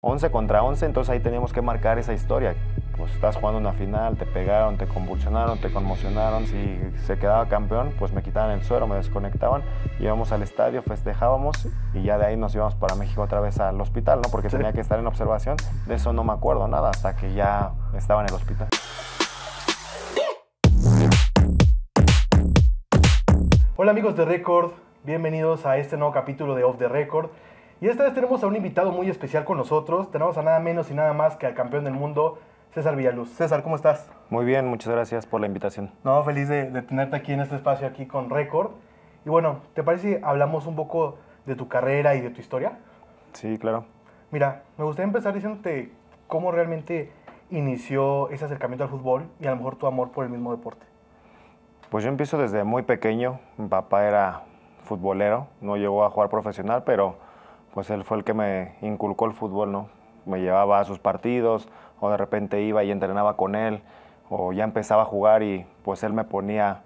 11 contra 11, entonces ahí teníamos que marcar esa historia. Pues estás jugando una final, te pegaron, te convulsionaron, te conmocionaron. Si se quedaba campeón, pues me quitaban el suero, me desconectaban, íbamos al estadio, festejábamos y ya de ahí nos íbamos para México otra vez al hospital, ¿no? Porque tenía que estar en observación. De eso no me acuerdo nada hasta que ya estaba en el hospital. Hola amigos de Record, bienvenidos a este nuevo capítulo de Off the Record. Y esta vez tenemos a un invitado muy especial con nosotros. Tenemos a nada menos y nada más que al campeón del mundo, César Villaluz. César, ¿cómo estás? Muy bien, muchas gracias por la invitación. No, feliz de, tenerte aquí en este espacio, aquí con Récord. Y bueno, ¿te parece si hablamos un poco de tu carrera y de tu historia? Sí, claro. Mira, me gustaría empezar diciéndote cómo realmente inició ese acercamiento al fútbol y a lo mejor tu amor por el mismo deporte. Pues yo empiezo desde muy pequeño. Mi papá era futbolero, no llegó a jugar profesional, pero pues él fue el que me inculcó el fútbol, ¿no? Me llevaba a sus partidos o de repente iba y entrenaba con él o ya empezaba a jugar y pues él me ponía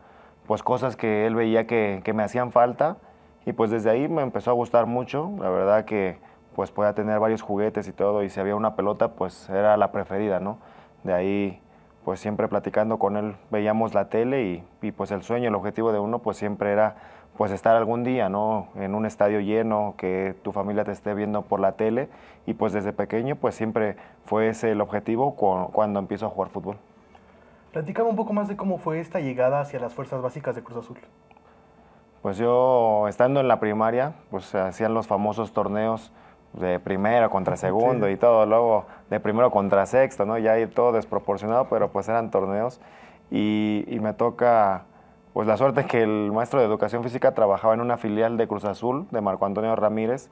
pues cosas que él veía que, que me hacían falta y pues desde ahí me empezó a gustar mucho, la verdad que pues podía tener varios juguetes y todo y si había una pelota pues era la preferida, ¿no? De ahí pues siempre platicando con él veíamos la tele y, y pues el sueño, el objetivo de uno pues siempre era pues estar algún día, ¿no? En un estadio lleno, que tu familia te esté viendo por la tele y pues desde pequeño pues siempre fue ese el objetivo cuando empiezo a jugar fútbol. Platícame un poco más de cómo fue esta llegada hacia las fuerzas básicas de Cruz Azul. Pues yo, estando en la primaria, pues hacían los famosos torneos de primero contra segundo y todo, luego de primero contra sexto, ¿no? Ya todo desproporcionado, pero pues eran torneos y me toca pues la suerte es que el maestro de educación física trabajaba en una filial de Cruz Azul, de Marco Antonio Ramírez,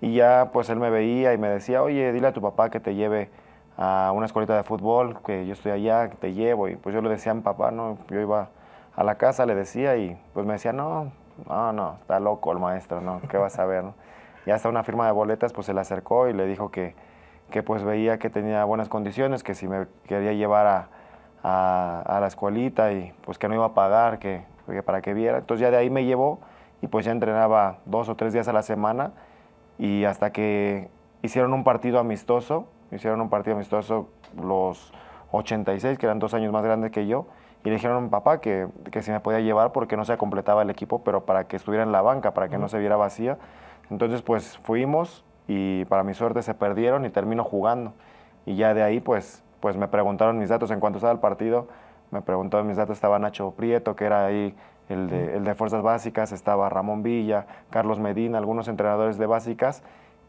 y ya pues él me veía y me decía, oye, dile a tu papá que te lleve a una escuelita de fútbol, que yo estoy allá, que te llevo. Y pues yo le decía a mi papá, no, yo iba a la casa, le decía, y pues me decía, no, no, no, está loco el maestro, ¿no? ¿Qué vas a ver? Y hasta una firma de boletas pues se le acercó y le dijo que, que pues veía que tenía buenas condiciones, que si me quería llevar a, a, la escuelita y pues que no iba a pagar, que, para que viera. Entonces ya de ahí me llevó y pues ya entrenaba dos o tres días a la semana y hasta que hicieron un partido amistoso, hicieron un partido amistoso los 86, que eran dos años más grandes que yo, y le dijeron a mi papá que, que si me podía llevar porque no se completaba el equipo, pero para que estuviera en la banca, para que no se viera vacía. Entonces pues fuimos y para mi suerte se perdieron y termino jugando. Y ya de ahí pues pues me preguntaron mis datos en cuanto estaba el partido, me preguntó mis datos, estaba Nacho Prieto, que era ahí el de, Fuerzas Básicas, estaba Ramón Villa, Carlos Medina, algunos entrenadores de básicas,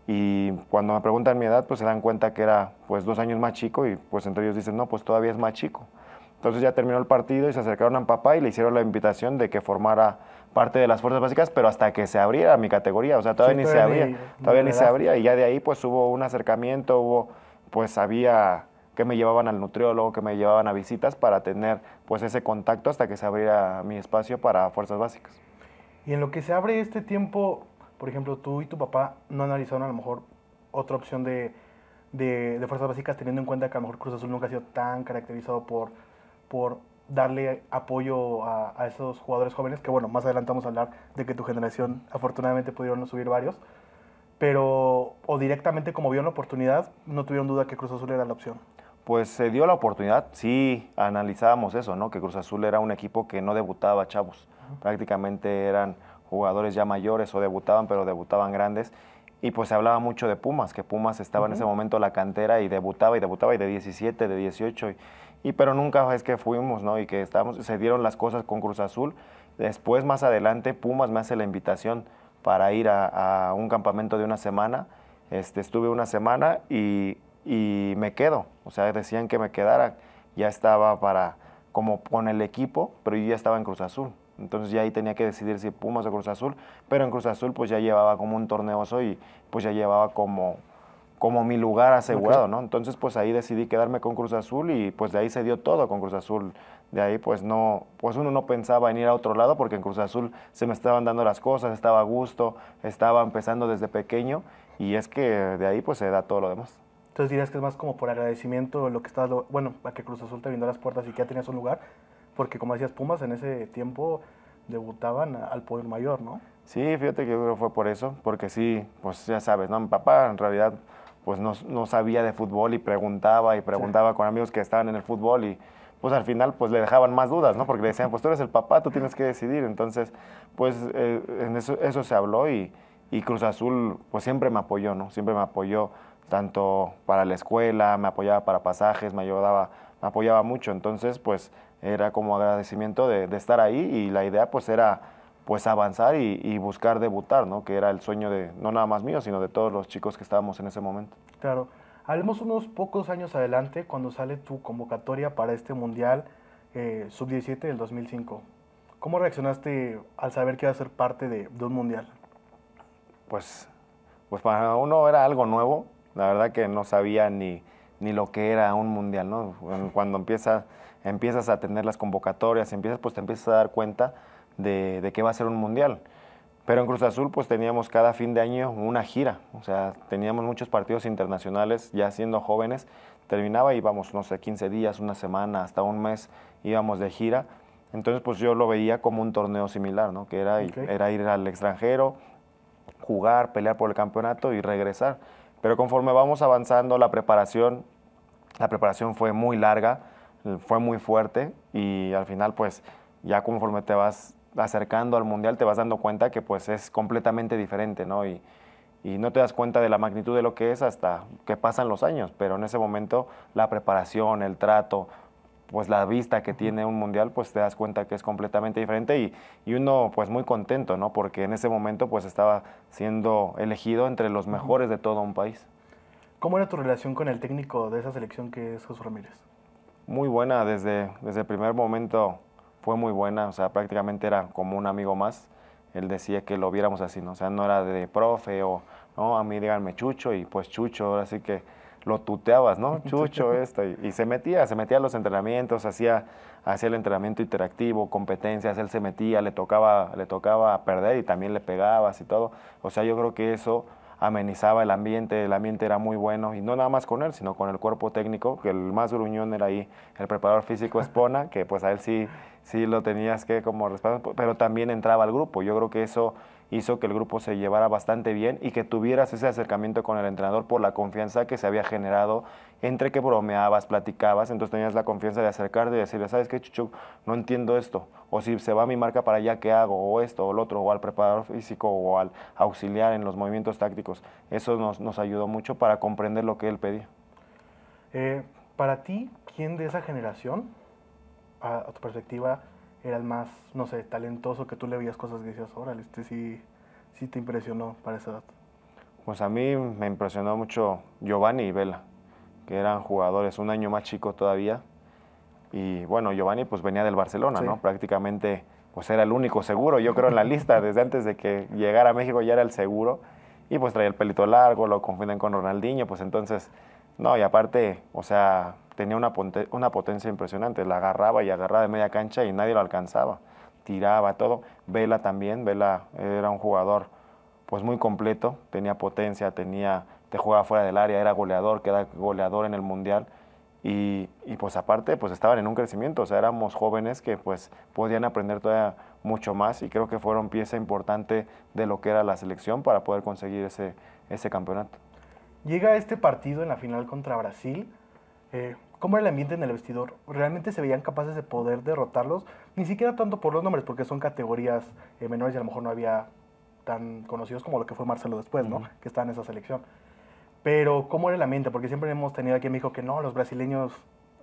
y cuando me preguntan mi edad, pues se dan cuenta que era pues dos años más chico y pues entonces ellos dicen, no, pues todavía es más chico. Entonces ya terminó el partido y se acercaron a papá y le hicieron la invitación de que formara parte de las fuerzas básicas, pero hasta que se abriera mi categoría, o sea, todavía ni se abría, todavía ni se abría y ya de ahí pues hubo un acercamiento, pues había que me llevaban al nutriólogo, que me llevaban a visitas para tener pues ese contacto hasta que se abriera mi espacio para fuerzas básicas. Y en lo que se abre este tiempo, por ejemplo, tú y tu papá no analizaron a lo mejor otra opción de, de, fuerzas básicas teniendo en cuenta que a lo mejor Cruz Azul nunca ha sido tan caracterizado por, por darle apoyo a, a, esos jugadores jóvenes, que bueno, más adelante vamos a hablar de que tu generación afortunadamente pudieron subir varios, pero o directamente como vieron la oportunidad, no tuvieron duda que Cruz Azul era la opción pues se dio la oportunidad, sí analizábamos eso, ¿no? Que Cruz Azul era un equipo que no debutaba chavos, prácticamente eran jugadores ya mayores o debutaban, pero debutaban grandes. Y pues se hablaba mucho de Pumas, que Pumas estaba en ese momento la cantera y debutaba y debutaba y de 17, de 18. Y, pero nunca es que fuimos, ¿no? Y que estábamos, se dieron las cosas con Cruz Azul. Después, más adelante, Pumas me hace la invitación para ir a, un campamento de una semana. Este, estuve una semana y me quedo o sea, decían que me quedara, ya estaba para, como con el equipo, pero yo ya estaba en Cruz Azul. Entonces ya ahí tenía que decidir si Pumas o Cruz Azul, pero en Cruz Azul pues ya llevaba como un torneo y pues ya llevaba como, como mi lugar asegurado, ¿no? Entonces pues ahí decidí quedarme con Cruz Azul y pues de ahí se dio todo con Cruz Azul. De ahí pues no, pues uno no pensaba en ir a otro lado porque en Cruz Azul se me estaban dando las cosas, estaba a gusto, estaba empezando desde pequeño y es que de ahí pues se da todo lo demás. Entonces dirías que es más como por agradecimiento lo que estás, bueno, a que Cruz Azul te brindó las puertas y que ya tenías un lugar, porque como decías, Pumas en ese tiempo debutaban al poder mayor, ¿no? Sí, fíjate que yo creo que fue por eso, porque sí, pues ya sabes, ¿no? Mi papá en realidad pues no, no sabía de fútbol y preguntaba y preguntaba con amigos que estaban en el fútbol y pues al final pues le dejaban más dudas, ¿no? Porque le decían, pues tú eres el papá, tú tienes que decidir. Entonces, pues eh, en eso, eso se habló y, y Cruz Azul pues siempre me apoyó, ¿no? Siempre me apoyó tanto para la escuela, me apoyaba para pasajes, me ayudaba, me apoyaba mucho. Entonces, pues era como agradecimiento de, estar ahí y la idea pues era pues avanzar y, buscar debutar, ¿no? Que era el sueño de, no nada más mío, sino de todos los chicos que estábamos en ese momento. Claro. Hablemos unos pocos años adelante cuando sale tu convocatoria para este Mundial eh, Sub-17 del 2005. ¿Cómo reaccionaste al saber que iba a ser parte de, un Mundial? Pues, pues para uno era algo nuevo, la verdad que no sabía ni, lo que era un mundial, ¿no? Cuando empiezas a tener las convocatorias, empiezas, pues te empiezas a dar cuenta de, de qué va a ser un mundial. Pero en Cruz Azul pues teníamos cada fin de año una gira, o sea, teníamos muchos partidos internacionales ya siendo jóvenes, terminaba íbamos, no sé, 15 días, una semana, hasta un mes íbamos de gira. Entonces pues yo lo veía como un torneo similar, ¿no? Que era, era ir al extranjero, jugar, pelear por el campeonato y regresar. Pero conforme vamos avanzando, la preparación, la preparación fue muy larga, fue muy fuerte y al final pues ya conforme te vas acercando al mundial te vas dando cuenta que pues es completamente diferente, ¿no? Y, y no te das cuenta de la magnitud de lo que es hasta que pasan los años, pero en ese momento la preparación, el trato, pues la vista que tiene un mundial, pues te das cuenta que es completamente diferente y, uno pues muy contento, ¿no? Porque en ese momento pues estaba siendo elegido entre los mejores de todo un país. ¿Cómo era tu relación con el técnico de esa selección que es José Ramírez? Muy buena, desde, desde el primer momento fue muy buena, o sea, prácticamente era como un amigo más. Él decía que lo viéramos así, ¿no? O sea, no era de profe o, no, a mí díganme Chucho y pues Chucho, así que lo tuteabas, ¿no? Chucho, esto. Y, se metía, se metía a los entrenamientos, hacía, el entrenamiento interactivo, competencias, él se metía, le tocaba, le tocaba perder y también le pegabas y todo. O sea, yo creo que eso amenizaba el ambiente, el ambiente era muy bueno, y no nada más con él, sino con el cuerpo técnico, que el más gruñón era ahí, el preparador físico Espona, que pues a él sí, sí lo tenías que como respetar, pero también entraba al grupo. Yo creo que eso hizo que el grupo se llevara bastante bien y que tuvieras ese acercamiento con el entrenador por la confianza que se había generado entre que bromeabas, platicabas, entonces tenías la confianza de acercarte y decirle, ¿sabes qué, Chucho? No entiendo esto, o si se va mi marca para allá, ¿qué hago? O esto, o lo otro, o al preparador físico, o al auxiliar en los movimientos tácticos. Eso nos, nos ayudó mucho para comprender lo que él pedía. Eh, para ti, ¿quién de esa generación, a tu perspectiva, era el más, no sé, talentoso, que tú le veías cosas que decías, órale, este sí, sí te impresionó para esa edad? Pues a mí me impresionó mucho Giovanni y Vela, que eran jugadores un año más chicos todavía. Y bueno, Giovanni pues venía del Barcelona, ¿no? Prácticamente pues era el único seguro, yo creo, en la lista. Desde antes de que llegara a México ya era el seguro. Y pues traía el pelito largo, lo confunden con Ronaldinho, pues entonces no, y aparte, o sea, tenía una, una potencia impresionante. La agarraba y agarraba de media cancha y nadie lo alcanzaba. Tiraba todo. Vela también, Vela era un jugador pues muy completo, tenía potencia, tenía, te jugaba fuera del área, era goleador, queda goleador en el Mundial. Y, y, pues aparte, pues estaban en un crecimiento, o sea, éramos jóvenes que pues podían aprender todavía mucho más y creo que fueron pieza importante de lo que era la selección para poder conseguir ese, ese campeonato. Llega este partido en la final contra Brasil. Eh, ¿Cómo era el ambiente en el vestidor? ¿Realmente se veían capaces de poder derrotarlos? Ni siquiera tanto por los nombres, porque son categorías eh, menores y a lo mejor no había tan conocidos como lo que fue Marcelo después, ¿no? Que está en esa selección. Pero, ¿cómo era el ambiente? Porque siempre hemos tenido aquí en México que no, los brasileños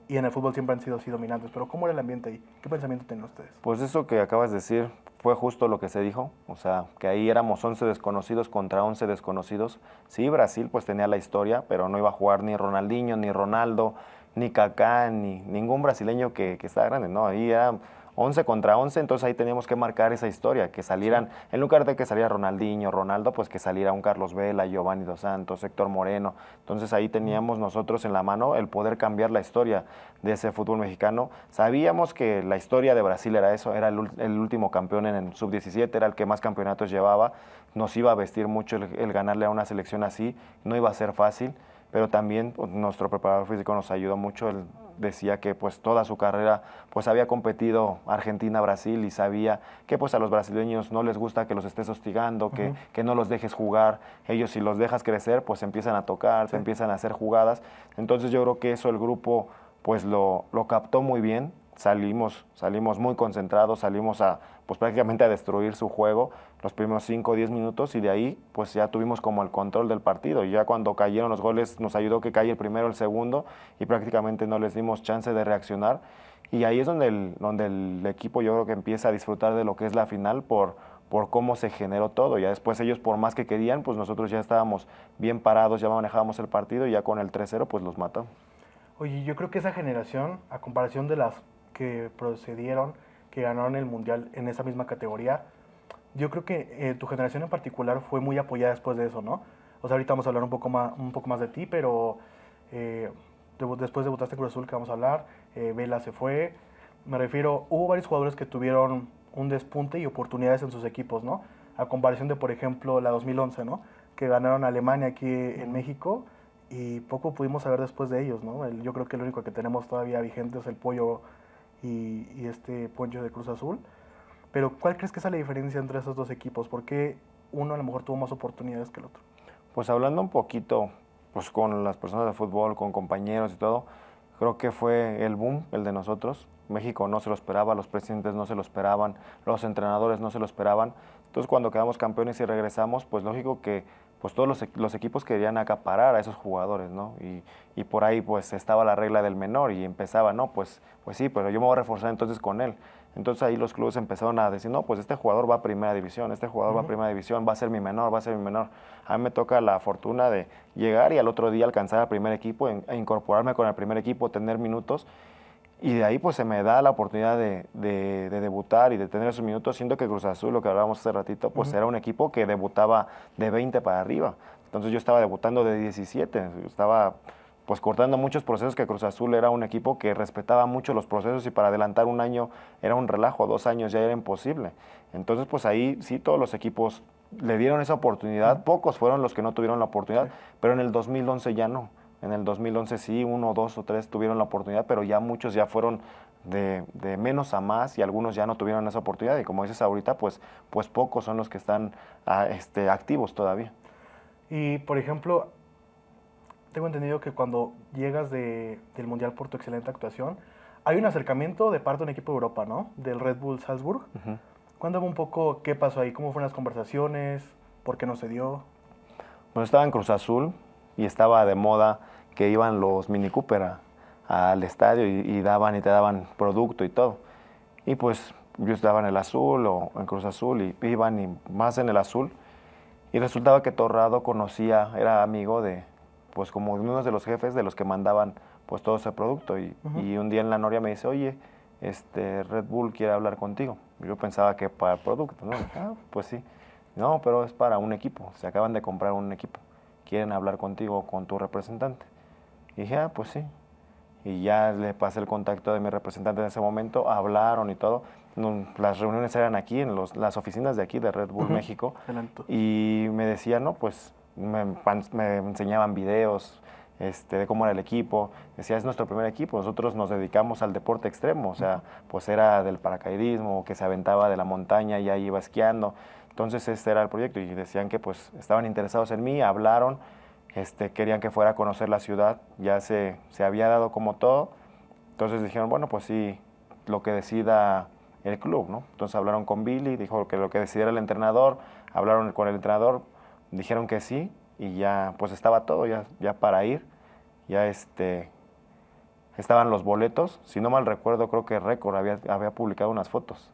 y en el fútbol siempre han sido así dominantes, pero ¿cómo era el ambiente ahí? ¿Qué pensamiento tenían ustedes? Pues eso que acabas de decir fue justo lo que se dijo, o sea, que ahí éramos 11 desconocidos contra 11 desconocidos. Sí, Brasil pues tenía la historia, pero no iba a jugar ni Ronaldinho, ni Ronaldo, ni Kaká, ni ningún brasileño que, que grande, no, ahí era 11 contra 11, entonces ahí teníamos que marcar esa historia, que salieran, en lugar de que saliera Ronaldinho, Ronaldo, pues que saliera un Carlos Vela, Giovanni Dos Santos, Héctor Moreno. Entonces ahí teníamos nosotros en la mano el poder cambiar la historia de ese fútbol mexicano. Sabíamos que la historia de Brasil era eso, era el, último campeón en el sub-17, era el que más campeonatos llevaba, nos iba a vestir mucho el, ganarle a una selección así, no iba a ser fácil, pero también pues, nuestro preparador físico nos ayudó mucho decía que pues toda su carrera pues había competido Argentina, Brasil y sabía que pues a los brasileños no les gusta que los estés hostigando, que, no los dejes jugar. Ellos si los dejas crecer pues empiezan a tocar, se empiezan a hacer jugadas. Entonces yo creo que eso el grupo pues lo, lo captó muy bien. Salimos, salimos muy concentrados, salimos a pues prácticamente a destruir su juego los primeros 5 o 10 minutos y de ahí pues ya tuvimos como el control del partido. Y ya cuando cayeron los goles nos ayudó que caiga el primero, el segundo y prácticamente no les dimos chance de reaccionar. Y ahí es donde el, donde el equipo yo creo que empieza a disfrutar de lo que es la final por, por cómo se generó todo. Ya después ellos por más que querían, pues nosotros ya estábamos bien parados, ya manejábamos el partido y ya con el 3-0 pues los mató. Oye, yo creo que esa generación, a comparación de las que procedieron, que ganaron el Mundial en esa misma categoría, yo creo que eh, tu generación en particular fue muy apoyada después de eso, ¿no? O sea, ahorita vamos a hablar un poco más, un poco más de ti, pero eh, después debutaste Cruz Azul, que vamos a hablar, eh, Vela se fue. Me refiero, hubo varios jugadores que tuvieron un despunte y oportunidades en sus equipos, ¿no? A comparación de, por ejemplo, la 2011, ¿no? Que ganaron Alemania aquí en México y poco pudimos saber después de ellos, ¿no? yo creo que el único que tenemos todavía vigente es el Pollo y, y este Poncho de Cruz Azul. Pero ¿cuál crees que es la diferencia entre esos dos equipos? ¿Por qué uno a lo mejor tuvo más oportunidades que el otro? Pues hablando un poquito pues con las personas de fútbol, con compañeros y todo, creo que fue el boom, el de nosotros. México no se lo esperaba, los presidentes no se lo esperaban, los entrenadores no se lo esperaban. Entonces cuando quedamos campeones y regresamos, pues lógico que pues todos los, equipos querían acaparar a esos jugadores, ¿no? Y, por ahí pues estaba la regla del menor y empezaba, no, pues, pues sí, pero yo me voy a reforzar entonces con él. Entonces ahí los clubes empezaron a decir, no, pues este jugador va a primera división, este jugador va a primera división, va a ser mi menor, va a ser mi menor. A mí me toca la fortuna de llegar y al otro día alcanzar al primer equipo, e incorporarme con el primer equipo, tener minutos. Y de ahí pues se me da la oportunidad de, debutar y de tener esos minutos, siendo que Cruz Azul, lo que hablábamos hace ratito, pues era un equipo que debutaba de 20 para arriba. Entonces yo estaba debutando de 17, estaba pues cortando muchos procesos que Cruz Azul era un equipo que respetaba mucho los procesos y para adelantar un año era un relajo, dos años ya era imposible. Entonces pues ahí sí todos los equipos le dieron esa oportunidad, pocos fueron los que no tuvieron la oportunidad, pero en el 2011 ya no. En el 2011 sí, uno, dos o tres tuvieron la oportunidad, pero ya muchos ya fueron de, menos a más y algunos ya no tuvieron esa oportunidad. Y como dices ahorita, pues, pues pocos son los que están ah, este, activos todavía. Y por ejemplo, tengo entendido que cuando llegas del Mundial por tu excelente actuación, hay un acercamiento de parte de un equipo de Europa, ¿no? Del Red Bull Salzburg. Cuéntame un poco qué pasó ahí, cómo fueron las conversaciones, por qué no se dio. Bueno, pues estaba en Cruz Azul y estaba de moda que iban los Mini Cooper al estadio y, y, daban y te daban producto y todo. Y pues yo estaba en el azul o en Cruz Azul y iban y más en el azul. Y resultaba que Torrado conocía, era amigo de, pues como uno de los jefes de los que mandaban pues todo ese producto. Y, un día en la Noria me dice, oye, este, Red Bull quiere hablar contigo. Yo pensaba que para producto, ¿no? Ah, pues sí. No, pero es para un equipo. Se acaban de comprar un equipo. Quieren hablar contigo con tu representante. Y dije, ah, pues sí. Y ya le pasé el contacto de mi representante en ese momento. Hablaron y todo. Las reuniones eran aquí, en las oficinas de aquí de Red Bull México. Y me decía, no, pues me, enseñaban videos, este, de cómo era el equipo. Decía, es nuestro primer equipo, nosotros nos dedicamos al deporte extremo, o sea, pues era del paracaidismo, que se aventaba de la montaña y ahí iba esquiando. Entonces este era el proyecto y decían que pues estaban interesados en mí, hablaron, este, querían que fuera a conocer la ciudad, ya se, se había dado como todo. Entonces dijeron, bueno, pues sí, lo que decida el club, ¿no? Entonces hablaron con Billy, dijo que lo que decidiera el entrenador, hablaron con el entrenador, dijeron que sí y ya pues estaba todo ya, ya para ir. Ya este estaban los boletos, si no mal recuerdo creo que Récord había, había publicado unas fotos.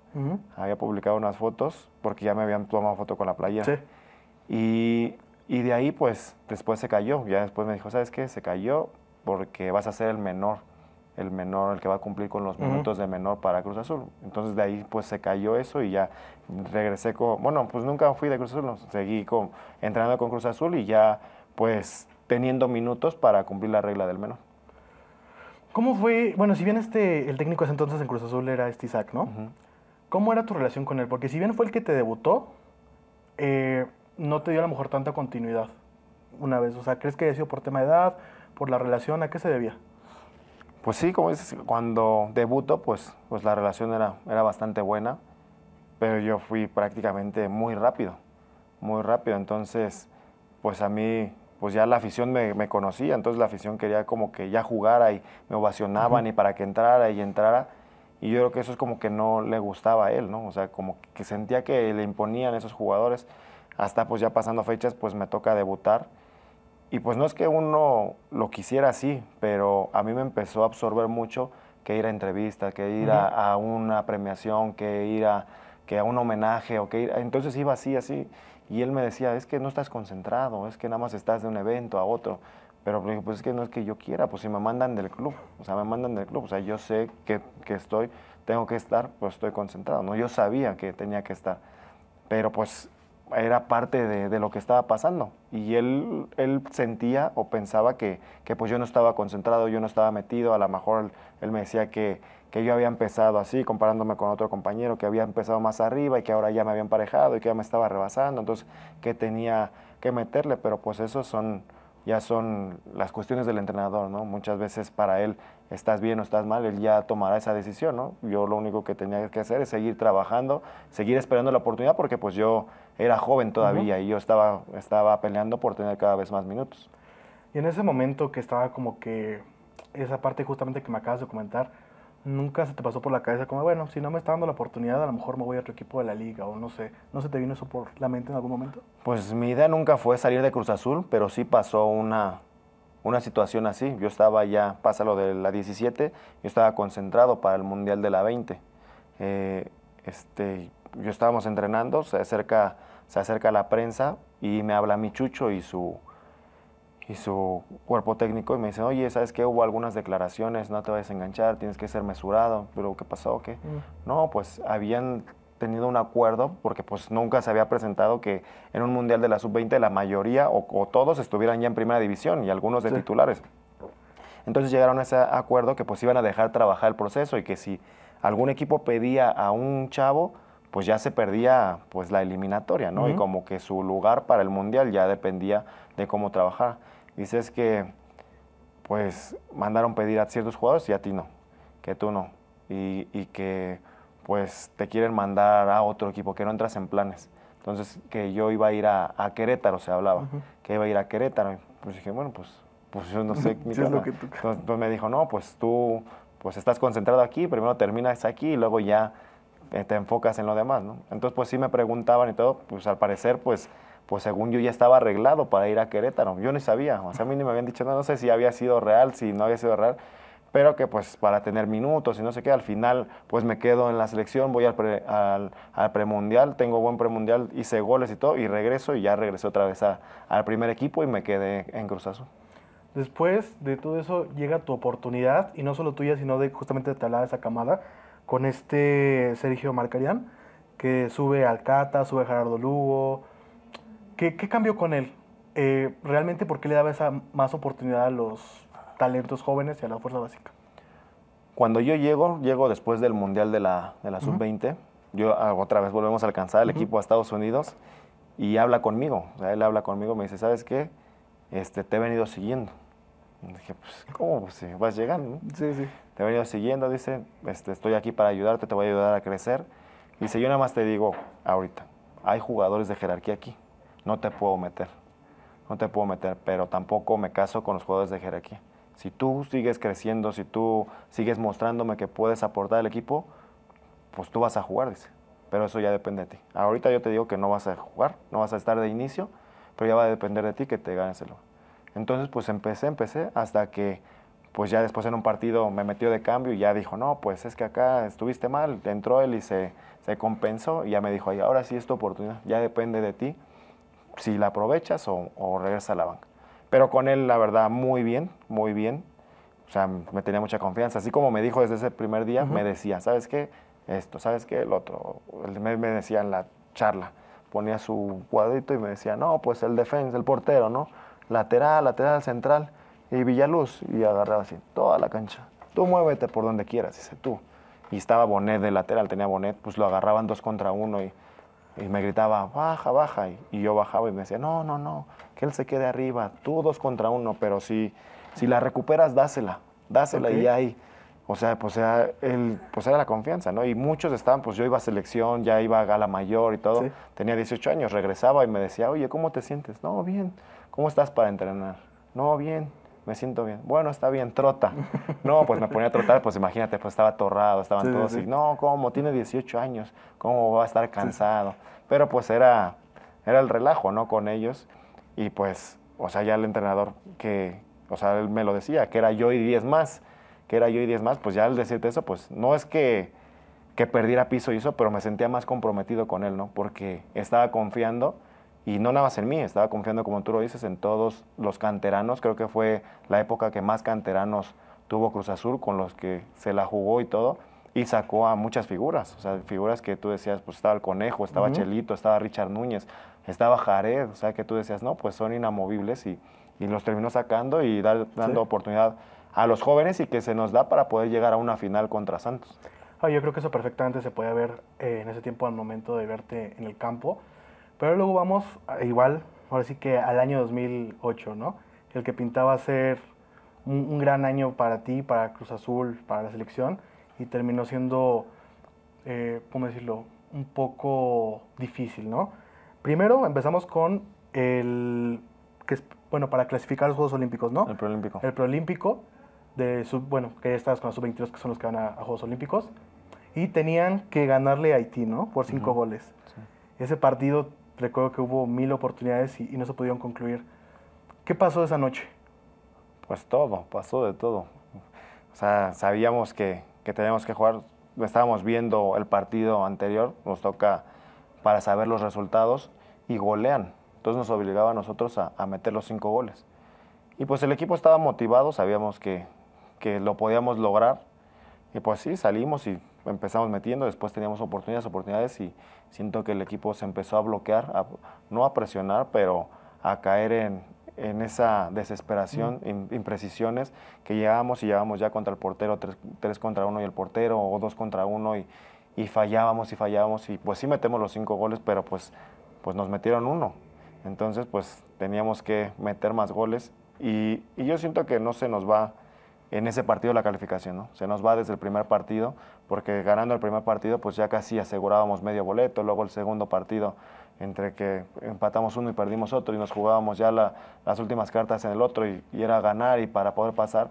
Había publicado unas fotos porque ya me habían tomado foto con la playa. Y, y de ahí pues después se cayó, ya después me dijo, "¿Sabes qué? Se cayó porque vas a ser el menor el menor, el que va a cumplir con los minutos de menor para Cruz Azul. Entonces de ahí pues se cayó eso y ya regresé con, bueno, pues nunca fui de Cruz Azul, seguí con, entrenando con Cruz Azul y ya pues teniendo minutos para cumplir la regla del menor. ¿Cómo fue, bueno, si bien este, el técnico ese entonces en Cruz Azul era este Isaac, ¿no? ¿Cómo era tu relación con él? Porque si bien fue el que te debutó, eh, no te dio a lo mejor tanta continuidad una vez. O sea, ¿crees que haya sido por tema de edad, por la relación? ¿A qué se debía? pues sí, como dices, cuando debuto, pues, pues la relación era, bastante buena, pero yo fui prácticamente muy rápido, muy rápido. Entonces, pues a mí, pues ya la afición me, conocía, entonces la afición quería como que ya jugara y me ovacionaban y para que entrara y entrara. Y yo creo que eso es como que no le gustaba a él, ¿no? O sea, como que sentía que le imponían esos jugadores. Hasta pues ya pasando fechas, pues me toca debutar y pues no es que uno lo quisiera así, pero a mí me empezó a absorber mucho que ir a entrevistas, que ir a, una premiación, que ir a, que a un homenaje, o que entonces iba así, así. Y él me decía, es que no estás concentrado, es que nada más estás de un evento a otro. Pero pues es que no es que yo quiera, pues si me mandan del club, o sea, me mandan del club, o sea, yo sé que, que estoy, tengo que estar, pues estoy concentrado, ¿no? Yo sabía que tenía que estar, pero pues era parte de, lo que estaba pasando. Y él, él sentía o pensaba que, pues yo no estaba concentrado, yo no estaba metido, a lo mejor él me decía que, yo había empezado así, comparándome con otro compañero, que había empezado más arriba y que ahora ya me había emparejado y que ya me estaba rebasando, entonces que tenía que meterle, pero pues eso son, ya son las cuestiones del entrenador, ¿no? Muchas veces para él estás bien o estás mal, él ya tomará esa decisión, ¿no? Yo lo único que tenía que hacer es seguir trabajando, seguir esperando la oportunidad porque pues yo era joven todavía y yo estaba, estaba peleando por tener cada vez más minutos. Y en ese momento que estaba como que esa parte justamente que me acabas de comentar, nunca se te pasó por la cabeza como, bueno, si no me está dando la oportunidad, a lo mejor me voy a otro equipo de la liga o no sé, ¿no se te vino eso por la mente en algún momento? Pues mi idea nunca fue salir de Cruz Azul, pero sí pasó una, una situación así. Yo estaba ya, pasa lo de la 17, yo estaba concentrado para el Mundial de la 20. Eh, este, yo estábamos entrenando, se acerca, se acerca la prensa y me habla mi chucho y su, y su cuerpo técnico y me dice, oye, ¿sabes qué? Hubo algunas declaraciones, no te vas a enganchar, tienes que ser mesurado, pero ¿qué pasó? ¿Qué? Mm. No, pues habían tenido un acuerdo, porque pues nunca se había presentado que en un Mundial de la Sub-20 la mayoría o, todos estuvieran ya en primera división y algunos de titulares. Entonces llegaron a ese acuerdo que pues iban a dejar trabajar el proceso y que si algún equipo pedía a un chavo, pues ya se perdía pues la eliminatoria, ¿no? Y como que su lugar para el Mundial ya dependía de cómo trabajar. Dices que pues mandaron pedir a ciertos jugadores y a ti no, que tú no. Y, que pues te quieren mandar a otro equipo, que no entras en planes. Entonces que yo iba a ir a, Querétaro, se hablaba, que iba a ir a Querétaro. pues dije, bueno, pues, pues yo no sé. Pues, me dijo, no, pues tú pues estás concentrado aquí, primero terminas aquí y luego ya eh, te enfocas en lo demás, ¿no? Entonces, pues sí me preguntaban y todo, pues al parecer, pues, pues según yo ya estaba arreglado para ir a Querétaro, yo ni sabía, o sea, a mí ni me habían dicho, no, no sé si había sido real, si no había sido real, pero que pues para tener minutos y no sé qué, al final pues me quedo en la selección, voy al, al, premundial, tengo buen premundial, hice goles y todo, y regreso y ya regresé otra vez al primer equipo y me quedé en Cruzazo. Después de todo eso llega tu oportunidad, y no solo tuya, sino de justamente de esa camada, con este Sergio Marcarián, que sube al sube a Gerardo Lugo. ¿Qué, qué cambió con él? Eh, ¿Realmente por qué le daba esa más oportunidad a los talentos jóvenes y a la fuerza básica? Cuando yo llego, llego después del Mundial de la, Sub-20. Yo ah, otra vez volvemos a alcanzar el equipo a Estados Unidos y habla conmigo. él habla conmigo, me dice, ¿sabes qué? Este, te he venido siguiendo. dije, pues, ¿cómo? Pues, vas llegando. Sí, sí te he venido siguiendo, dice, este, estoy aquí para ayudarte, te voy a ayudar a crecer. Dice, yo nada más te digo ahorita, hay jugadores de jerarquía aquí, no te puedo meter, no te puedo meter, pero tampoco me caso con los jugadores de jerarquía. Si tú sigues creciendo, si tú sigues mostrándome que puedes aportar al equipo, pues tú vas a jugar, dice. Pero eso ya depende de ti. Ahorita yo te digo que no vas a jugar, no vas a estar de inicio, pero ya va a depender de ti que te ganes Entonces, pues empecé, empecé hasta que pues ya después en un partido me metió de cambio y ya dijo, no, pues es que acá estuviste mal, entró él y se, compensó y ya me dijo, ahora sí es tu oportunidad, ya depende de ti si la aprovechas o, regresa a la banca. Pero con él, la verdad, muy bien, muy bien. O sea, me tenía mucha confianza. Así como me dijo desde ese primer día, me decía, ¿sabes qué? Esto, ¿sabes qué? El otro. Me, me decía en la charla, ponía su cuadrito y me decía, no, pues el defensa, el portero, ¿no? Lateral, lateral, central y Villaluz, y agarraba así toda la cancha. Tú muévete por donde quieras, dice tú. Y estaba Bonet de lateral, tenía Bonet, pues lo agarraban dos contra uno y, me gritaba, baja, baja. Y, yo bajaba y me decía, no, no, no, que él se quede arriba, tú dos contra uno, pero si, si la recuperas, dásela, dásela y ahí. O sea, pues era, el, pues la confianza, ¿no? Y muchos estaban, pues yo iba a selección, ya iba a gala mayor y todo. Tenía 18 años, regresaba y me decía, oye, ¿cómo te sientes? No, bien. ¿Cómo estás para entrenar? No, bien me siento bien. Bueno, está bien, trota. No, pues me ponía a trotar, pues imagínate, pues estaba atorrado, estaban todos así. No, ¿cómo? Tiene 18 años, ¿cómo va a estar cansado? Pero pues era, era el relajo, ¿no? Con ellos. Y pues, o sea, ya el entrenador que, o sea, él me lo decía, que era yo y 10 más, que era yo y 10 más, pues ya al decirte eso, pues no es que, que perdiera piso y eso, pero me sentía más comprometido con él, ¿no? Porque estaba confiando y no nada más en mí, estaba confiando, como tú lo dices, en todos los canteranos. Creo que fue la época que más canteranos tuvo Cruz Azul, con los que se la jugó y todo, y sacó a muchas figuras, o sea, figuras que tú decías, pues estaba el Conejo, estaba Chelito, estaba Richard Núñez, estaba Jared, o sea, que tú decías, no, pues son inamovibles y, los terminó sacando y dando oportunidad a los jóvenes y que se nos da para poder llegar a una final contra Santos. Ah, yo creo que eso perfectamente se puede ver eh, en ese tiempo al momento de verte en el campo pero luego vamos igual, ahora sí que al año 2008, ¿no? El que pintaba ser un, gran año para ti, para Cruz Azul, para la selección, y terminó siendo, eh, ¿cómo decirlo?, un poco difícil, ¿no? Primero empezamos con el, que es, bueno, para clasificar los Juegos Olímpicos, ¿no? El preolímpico. El preolímpico, de bueno, que ya estabas con los sub-22, que son los que van a, Juegos Olímpicos, y tenían que ganarle a Haití, ¿no? Por cinco goles. Ese partido Recuerdo que hubo mil oportunidades y, no se pudieron concluir. ¿Qué pasó esa noche? Pues todo, pasó de todo. O sea, sabíamos que, que teníamos que jugar, estábamos viendo el partido anterior, nos toca para saber los resultados y golean. Entonces nos obligaba a nosotros a, meter los cinco goles. Y pues el equipo estaba motivado, sabíamos que, que lo podíamos lograr. Y pues sí, salimos y empezamos metiendo, después teníamos oportunidades, oportunidades y siento que el equipo se empezó a bloquear, a, no a presionar, pero a caer en, en esa desesperación, imprecisiones que llegábamos y llegábamos ya contra el portero, tres, contra uno y el portero, o dos contra uno y, y fallábamos y fallábamos y pues sí metemos los cinco goles, pero pues, pues nos metieron uno. Entonces pues teníamos que meter más goles y, y yo siento que no se nos va en ese partido la calificación, ¿no? Se nos va desde el primer partido porque ganando el primer partido pues ya casi asegurábamos medio boleto, luego el segundo partido entre que empatamos uno y perdimos otro y nos jugábamos ya las últimas cartas en el otro y, era ganar y para poder pasar.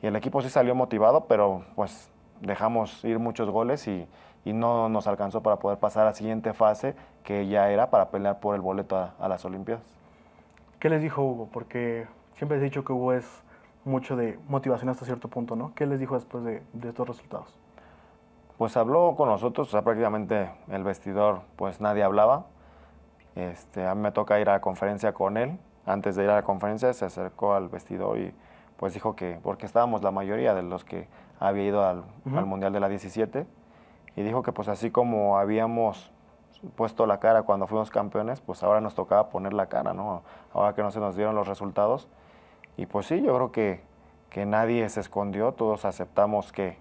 Y el equipo sí salió motivado, pero pues dejamos ir muchos goles y, no nos alcanzó para poder pasar a la siguiente fase que ya era para pelear por el boleto a, las Olimpiadas. ¿Qué les dijo Hugo? Porque siempre he dicho que Hugo es mucho de motivación hasta cierto punto, ¿no? ¿Qué les dijo después de estos resultados? pues habló con nosotros, prácticamente el vestidor, pues nadie hablaba. Este, a mí me toca ir a la conferencia con él. Antes de ir a la conferencia se acercó al vestidor y pues dijo que, porque estábamos la mayoría de los que había ido al, Mundial de la 17, y dijo que pues así como habíamos puesto la cara cuando fuimos campeones, pues ahora nos tocaba poner la cara, ¿no? Ahora que no se nos dieron los resultados. Y pues sí, yo creo que, que nadie se escondió, todos aceptamos que,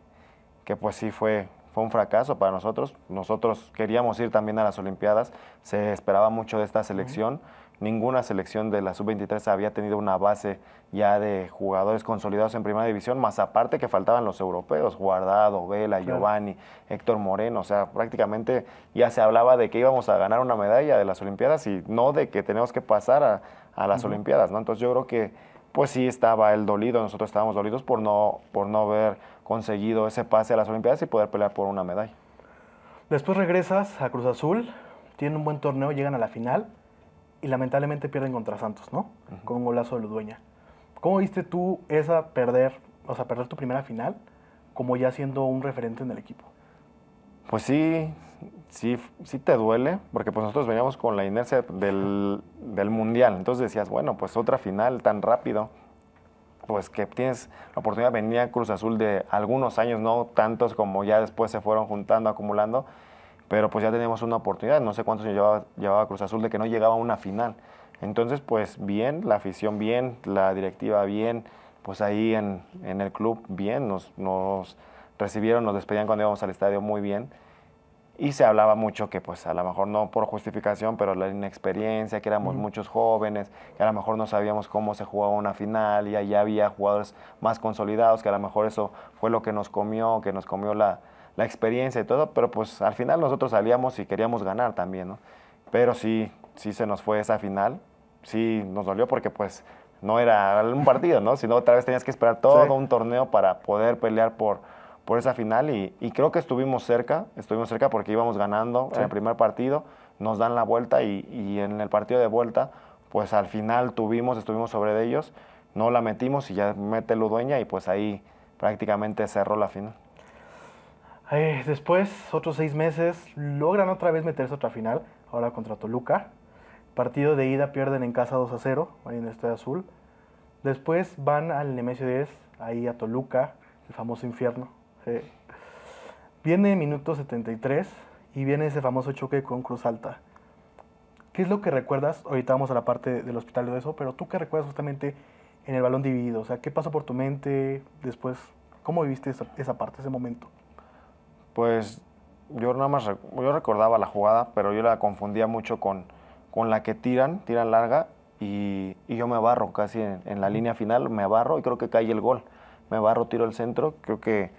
que pues sí fue fue un fracaso para nosotros. Nosotros queríamos ir también a las Olimpiadas, se esperaba mucho de esta selección. Ninguna selección de la sub-23 había tenido una base ya de jugadores consolidados en primera división, más aparte que faltaban los europeos, Guardado, Vela, Giovanni, Héctor Moreno, o sea, prácticamente ya se hablaba de que íbamos a ganar una medalla de las Olimpiadas y no de que tenemos que pasar a, las Olimpiadas, Entonces yo creo que pues sí estaba el dolido, nosotros estábamos dolidos por no, por no ver conseguido ese pase a las Olimpiadas y poder pelear por una medalla. Después regresas a Cruz Azul, tienen un buen torneo, llegan a la final y lamentablemente pierden contra Santos, ¿no? Con un golazo de Ludueña. ¿Cómo viste tú esa perder, o sea, perder tu primera final como ya siendo un referente en el equipo? Pues sí, sí, sí te duele, porque pues, nosotros veníamos con la inercia del, del Mundial. Entonces decías, bueno, pues otra final tan rápido pues que tienes la oportunidad venía Cruz Azul de algunos años, no tantos como ya después se fueron juntando, acumulando, pero pues ya tenemos una oportunidad, no sé cuántos llevaba, llevaba Cruz Azul de que no llegaba a una final. Entonces, pues bien, la afición bien, la directiva bien, pues ahí en, en el club bien, nos, nos recibieron, nos despedían cuando íbamos al estadio muy bien. Y se hablaba mucho que, pues, a lo mejor no por justificación, pero la inexperiencia, que éramos muchos jóvenes, que a lo mejor no sabíamos cómo se jugaba una final y allá había jugadores más consolidados, que a lo mejor eso fue lo que nos comió, que nos comió la, experiencia y todo, pero pues al final nosotros salíamos y queríamos ganar también, ¿no? Pero sí, sí se nos fue esa final, sí nos dolió porque pues no era un partido, ¿no? Sino otra vez tenías que esperar todo un torneo para poder pelear por por esa final y, creo que estuvimos cerca, estuvimos cerca porque íbamos ganando en el primer partido, nos dan la vuelta y, en el partido de vuelta, pues al final tuvimos, estuvimos sobre de ellos, no la metimos y ya mete Ludueña y pues ahí prácticamente cerró la final. Eh, después, otros seis meses, logran otra vez meterse otra final, ahora contra Toluca. Partido de ida pierden en casa 2 a 0, ahí en este Azul. Después van al Nemesio 10, ahí a Toluca, el famoso infierno, Viene minuto 73 y viene ese famoso choque con Cruz Alta. ¿Qué es lo que recuerdas? Ahorita vamos a la parte del hospital de eso, pero tú qué recuerdas justamente en el balón dividido, o sea, ¿qué pasó por tu mente después? ¿Cómo viviste esa, parte, ese momento? Pues yo nada más, yo recordaba la jugada, pero yo la confundía mucho con, con la que tiran, tiran larga, y, yo me barro casi en, la línea final, me barro y creo que cae el gol. Me barro, tiro el centro, creo que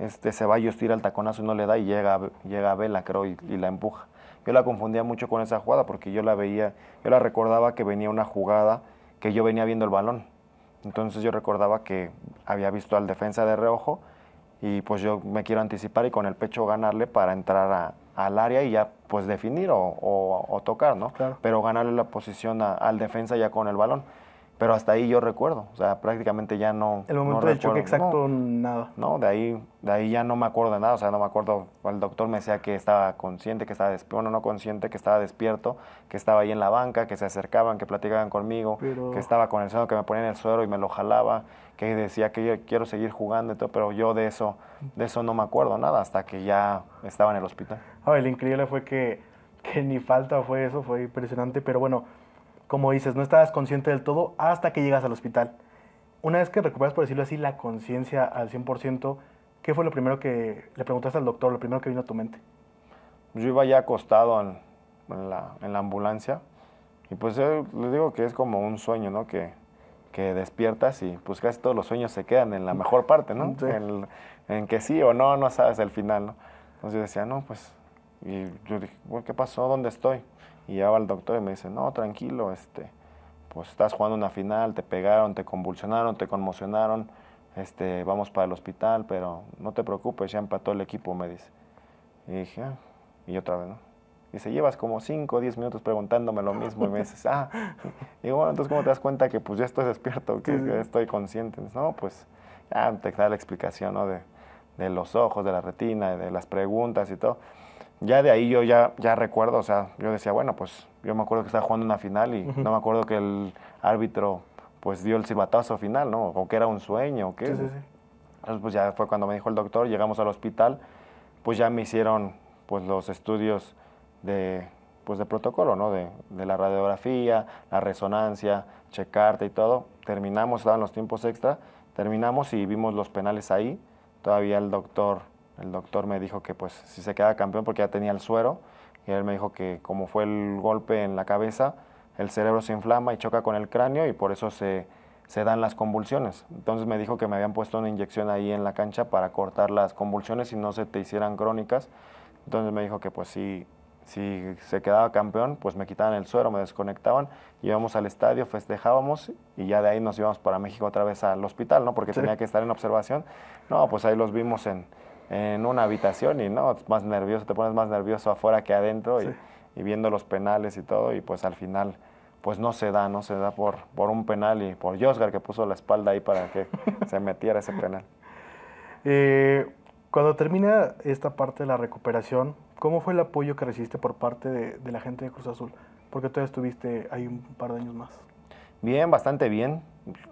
este Ceballos tira el taconazo y no le da y llega, llega a Vela, creo, y, y, la empuja. Yo la confundía mucho con esa jugada porque yo la veía, yo la recordaba que venía una jugada que yo venía viendo el balón. Entonces yo recordaba que había visto al defensa de reojo y pues yo me quiero anticipar y con el pecho ganarle para entrar al área y ya pues definir o, tocar, ¿no? Pero ganarle la posición al defensa ya con el balón. Pero hasta ahí yo recuerdo, o sea, prácticamente ya no. El momento del choque exacto, nada. No, de ahí, de ahí ya no me acuerdo de nada, o sea, no me acuerdo. El doctor me decía que estaba consciente, que estaba despierto, no consciente, que estaba despierto, que estaba ahí en la banca, que se acercaban, que platicaban conmigo, que estaba con el suero, que me ponían el suero y me lo jalaba, que decía que yo quiero seguir jugando y todo, pero yo de eso, de eso no me acuerdo nada hasta que ya estaba en el hospital. A lo increíble fue que, que ni falta fue eso, fue impresionante, pero bueno como dices, no estabas consciente del todo hasta que llegas al hospital. Una vez que recuperas, por decirlo así, la conciencia al 100%, ¿qué fue lo primero que le preguntaste al doctor, lo primero que vino a tu mente? Yo iba ya acostado en, la, ambulancia y pues eh, le les digo que es como un sueño, ¿no? Que, que despiertas y pues casi todos los sueños se quedan en la mejor parte, ¿no? En, que sí o no, no sabes el final, ¿no? Entonces yo decía, no, pues, y yo dije, ¿qué pasó? ¿Dónde estoy? Y ya va al doctor y me dice, no, tranquilo, este, pues estás jugando una final, te pegaron, te convulsionaron, te conmocionaron, este, vamos para el hospital, pero no te preocupes, ya empató el equipo, me dice. Y dije, ah", y otra vez, ¿no? se llevas como 5 o 10 minutos preguntándome lo mismo y me dices, ah, y digo, bueno, entonces ¿cómo te das cuenta que pues ya estoy despierto, que, estoy consciente? no, pues ya te da la explicación, ¿no? De, de los ojos, de la retina, de las preguntas y todo ya de ahí yo ya, ya recuerdo, o sea, yo decía, bueno, pues yo me acuerdo que estaba jugando una final y no me acuerdo que el árbitro pues dio el silbatazo final, ¿no? O que era un sueño, o qué. Sí, sí, sí. Entonces pues ya fue cuando me dijo el doctor, llegamos al hospital, pues ya me hicieron pues los estudios de pues de protocolo, ¿no? De, de la radiografía, la resonancia, checarte y todo. Terminamos, estaban los tiempos extra, terminamos y vimos los penales ahí. Todavía el doctor el doctor me dijo que pues si se queda campeón porque ya tenía el suero y él me dijo que como fue el golpe en la cabeza, el cerebro se inflama y choca con el cráneo y por eso se, dan las convulsiones. Entonces me dijo que me habían puesto una inyección ahí en la cancha para cortar las convulsiones y no se te hicieran crónicas. Entonces me dijo que pues si, si se quedaba campeón, pues me quitaban el suero, me desconectaban, íbamos al estadio, festejábamos y ya de ahí nos íbamos para México otra vez al hospital, ¿no? Porque tenía que estar en observación. No, pues ahí los vimos en, en una habitación y no, más nervioso, te pones más nervioso afuera que adentro y, viendo los penales y todo y pues al final pues no se da, no se da por, por un penal y por Josgar que puso la espalda ahí para que se metiera ese penal. Eh, cuando termina esta parte de la recuperación, ¿cómo fue el apoyo que recibiste por parte de, la gente de Cruz Azul? Porque tú estuviste ahí un par de años más. Bien, bastante bien.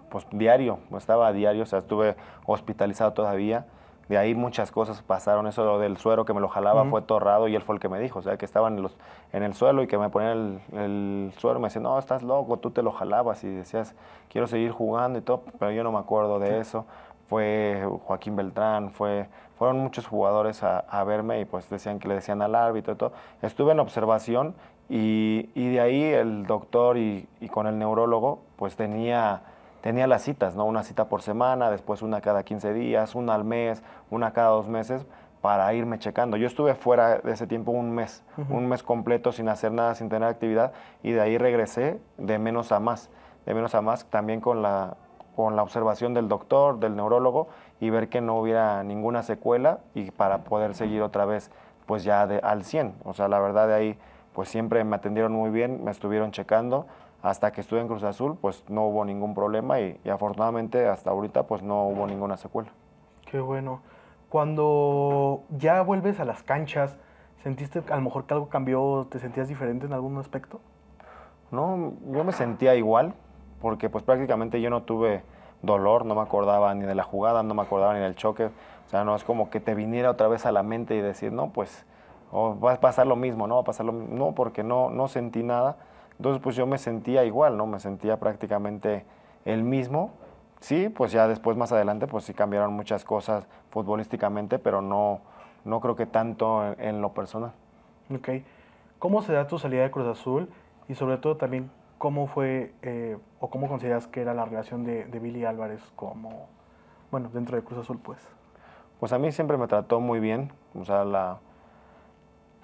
Pues diario, estaba a diario, o sea, estuve hospitalizado todavía de ahí muchas cosas pasaron. Eso del suero que me lo jalaba fue torrado y él fue el que me dijo. O sea, que estaban en, los, en el suelo y que me ponían el, el, suero me decían, no, estás loco, tú te lo jalabas y decías, quiero seguir jugando y todo, pero yo no me acuerdo de eso. Fue Joaquín Beltrán, fue, fueron muchos jugadores a, verme y pues decían que le decían al árbitro y todo. Estuve en observación y, de ahí el doctor y con el neurólogo pues tenía tenía las citas, ¿no? Una cita por semana, después una cada 15 días, una al mes, una cada dos meses, para irme checando. Yo estuve fuera de ese tiempo un mes, un mes completo sin hacer nada, sin tener actividad, y de ahí regresé de menos a más, de menos a más también con la, con la observación del doctor, del neurólogo, y ver que no hubiera ninguna secuela y para poder seguir otra vez, pues ya de, al 100. O sea, la verdad de ahí, pues siempre me atendieron muy bien, me estuvieron checando, hasta que estuve en Cruz Azul, pues no hubo ningún problema y, afortunadamente hasta ahorita pues no hubo ninguna secuela. Qué bueno. Cuando ya vuelves a las canchas, ¿sentiste a lo mejor que algo cambió? ¿Te sentías diferente en algún aspecto? No, yo me sentía igual, porque pues prácticamente yo no tuve dolor, no me acordaba ni de la jugada, no me acordaba ni del choque. O sea, no es como que te viniera otra vez a la mente y decir, no, pues va a pasar lo mismo, no va a pasar lo mismo. No, porque no, no sentí nada entonces, pues yo me sentía igual, ¿no? Me sentía prácticamente el mismo. Sí, pues ya después, más adelante, pues sí cambiaron muchas cosas futbolísticamente, pero no, no creo que tanto en, lo personal. Ok. ¿Cómo se da tu salida de Cruz Azul? Y sobre todo también, ¿cómo fue eh, o cómo consideras que era la relación de, de Billy Álvarez como, bueno, dentro de Cruz Azul, pues? Pues a mí siempre me trató muy bien. O sea, la,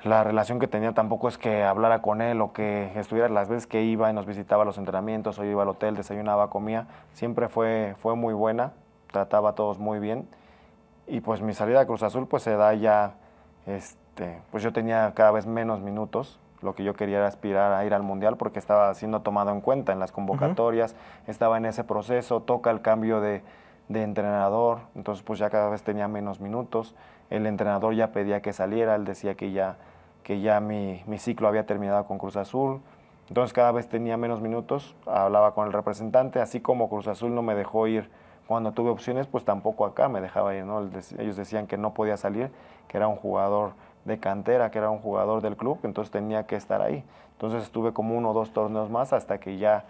la relación que tenía tampoco es que hablara con él o que estuviera las veces que iba y nos visitaba los entrenamientos, o iba al hotel, desayunaba, comía. Siempre fue, fue muy buena, trataba a todos muy bien. Y pues mi salida a Cruz Azul pues se da ya, este, pues yo tenía cada vez menos minutos. Lo que yo quería era aspirar a ir al Mundial porque estaba siendo tomado en cuenta en las convocatorias, estaba en ese proceso, toca el cambio de, de entrenador, entonces pues ya cada vez tenía menos minutos el entrenador ya pedía que saliera, él decía que ya, que ya mi, ciclo había terminado con Cruz Azul. Entonces cada vez tenía menos minutos, hablaba con el representante, así como Cruz Azul no me dejó ir cuando tuve opciones, pues tampoco acá me dejaba ir, Ellos decían que no podía salir, que era un jugador de cantera, que era un jugador del club, entonces tenía que estar ahí. Entonces estuve como uno o dos torneos más hasta que ya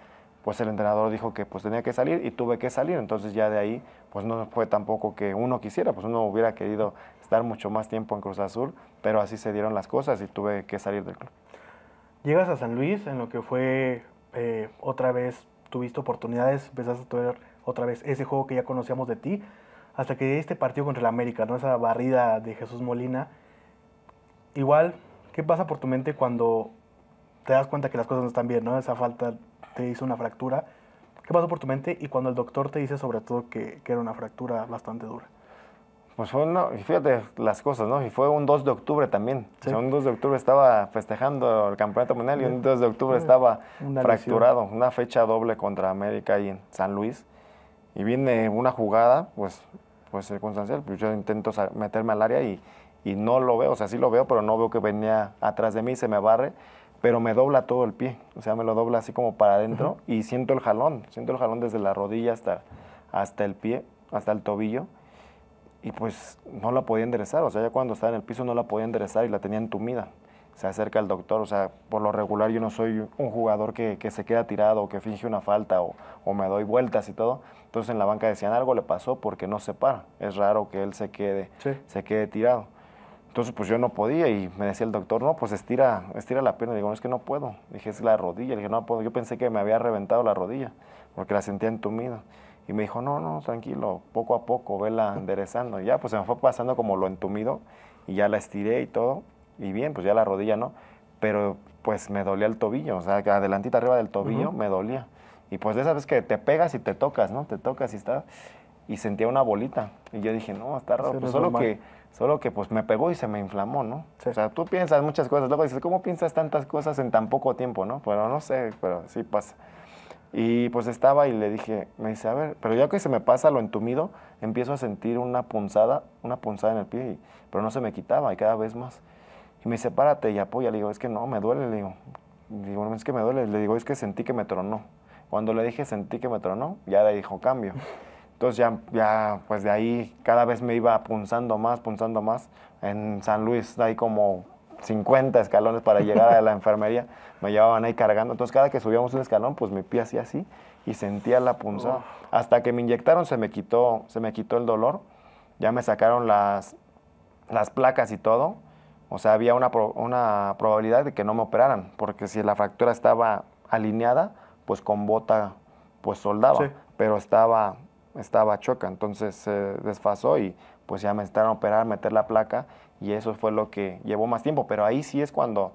pues el entrenador dijo que pues tenía que salir y tuve que salir, entonces ya de ahí pues no fue tampoco que uno quisiera, pues uno hubiera querido estar mucho más tiempo en Cruz Azul, pero así se dieron las cosas y tuve que salir del club. Llegas a San Luis, en lo que fue eh, otra vez, tuviste oportunidades, empezaste a tener otra vez ese juego que ya conocíamos de ti, hasta que este partido contra el América, ¿no? esa barrida de Jesús Molina. Igual, ¿qué pasa por tu mente cuando te das cuenta que las cosas no están bien? ¿no? Esa falta te hizo una fractura. ¿Qué pasó por tu mente? Y cuando el doctor te dice sobre todo que, que era una fractura bastante dura. Pues fue fíjate las cosas, ¿no? Y fue un 2 de octubre también. un 2 de octubre estaba festejando el campeonato mundial y un 2 de octubre estaba fracturado. Una fecha doble contra América y en San Luis. Y viene una jugada, pues, pues circunstancial. Pues yo intento meterme al área y, y no lo veo. O sea, sí lo veo, pero no veo que venía atrás de mí, se me barre. Pero me dobla todo el pie. O sea, me lo dobla así como para adentro y siento el jalón. Siento el jalón desde la rodilla hasta, hasta el pie, hasta el tobillo y pues no la podía enderezar, o sea, ya cuando estaba en el piso no la podía enderezar y la tenía entumida. Se acerca el doctor, o sea, por lo regular yo no soy un jugador que, se queda tirado o que finge una falta o, me doy vueltas y todo. Entonces en la banca decían algo le pasó porque no se para. Es raro que él se quede, se quede tirado. Entonces, pues yo no podía y me decía el doctor, no, pues estira, estira la pierna. Y digo, no, es que no puedo. Dije, es la rodilla. Le dije, no puedo. Yo pensé que me había reventado la rodilla porque la sentía entumida. Y me dijo, no, no, tranquilo, poco a poco, vela enderezando. Y ya, pues se me fue pasando como lo entumido y ya la estiré y todo. Y bien, pues ya la rodilla, ¿no? Pero pues me dolía el tobillo, o sea, adelantita arriba del tobillo me dolía. Y pues de esa vez que te pegas y te tocas, ¿no? Te tocas y está y sentía una bolita. Y yo dije, no, está raro. Pues, solo que, solo que pues me pegó y se me inflamó, ¿no? O sea, tú piensas muchas cosas. Luego dices, ¿cómo piensas tantas cosas en tan poco tiempo, no? Pero no sé, pero sí pasa. Y pues estaba y le dije, me dice, a ver, pero ya que se me pasa lo entumido, empiezo a sentir una punzada, una punzada en el pie, pero no se me quitaba y cada vez más. Y me dice, párate y apoya. Le digo, es que no, me duele. Le digo, es que me duele. Le digo, es que sentí que me tronó. Cuando le dije, sentí que me tronó, ya le dijo, cambio. Entonces ya, ya, pues de ahí cada vez me iba punzando más, punzando más. En San Luis, de ahí como 50 escalones para llegar a la enfermería, me llevaban ahí cargando. Entonces, cada que subíamos un escalón, pues mi pie hacía así y sentía la punza. Oh. Hasta que me inyectaron, se me quitó, se me quitó el dolor. Ya me sacaron las, las placas y todo. O sea, había una, probabilidad de que no me operaran, porque si la fractura estaba alineada, pues con bota, pues soldaba, pero estaba, estaba choca. Entonces se desfasó y pues ya me a operar, meter la placa y eso fue lo que llevó más tiempo. Pero ahí sí es cuando,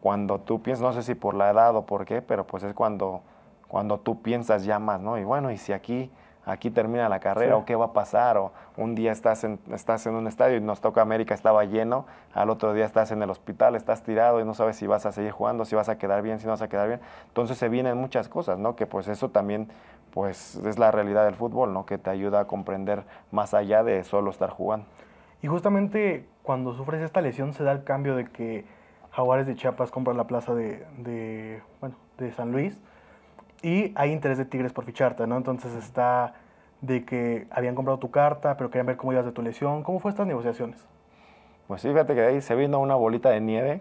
cuando tú piensas, no sé si por la edad o por qué, pero pues es cuando, cuando tú piensas ya más, ¿no? Y bueno, y si aquí aquí termina la carrera o qué va a pasar o un día estás en, estás en un estadio y nos toca América, estaba lleno, al otro día estás en el hospital, estás tirado y no sabes si vas a seguir jugando, si vas a quedar bien, si no vas a quedar bien. Entonces se vienen muchas cosas, ¿no? Que pues eso también pues es la realidad del fútbol, ¿no? Que te ayuda a comprender más allá de solo estar jugando. Y justamente cuando sufres esta lesión se da el cambio de que Jaguares de Chiapas compra la plaza de, de, de San Luis y hay interés de Tigres por ficharte, ¿no? Entonces está de que habían comprado tu carta, pero querían ver cómo ibas de tu lesión. ¿Cómo fue estas negociaciones? Pues sí, fíjate que ahí se vino una bolita de nieve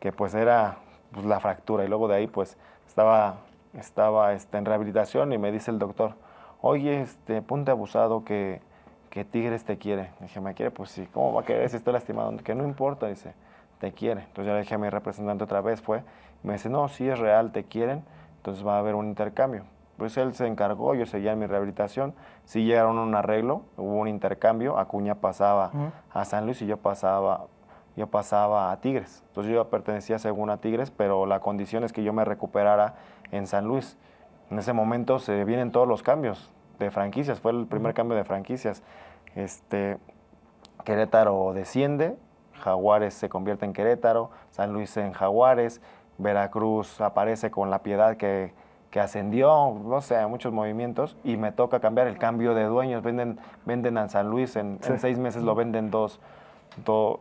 que pues era pues, la fractura y luego de ahí pues estaba, estaba este, en rehabilitación y me dice el doctor, oye, este, ponte abusado que, que Tigres te quiere. Le dije, ¿me quiere? Pues sí, ¿cómo va a querer si estoy lastimado? Que no importa, dice, te quiere. Entonces yo le dije a mi representante otra vez, fue, me dice, no, sí es real, te quieren, entonces va a haber un intercambio. Pues él se encargó, yo seguía en mi rehabilitación. Sí llegaron a un arreglo, hubo un intercambio. Acuña pasaba a San Luis y yo pasaba, yo pasaba a Tigres. Entonces yo pertenecía según a Tigres, pero la condición es que yo me recuperara en San Luis. En ese momento se vienen todos los cambios de franquicias. Fue el primer cambio de franquicias. Este, Querétaro desciende, Jaguares se convierte en Querétaro, San Luis en Jaguares, Veracruz aparece con la piedad que, ascendió, no sé, muchos movimientos, y me toca cambiar el cambio de dueños. Venden, venden a San Luis, en, seis meses lo venden dos.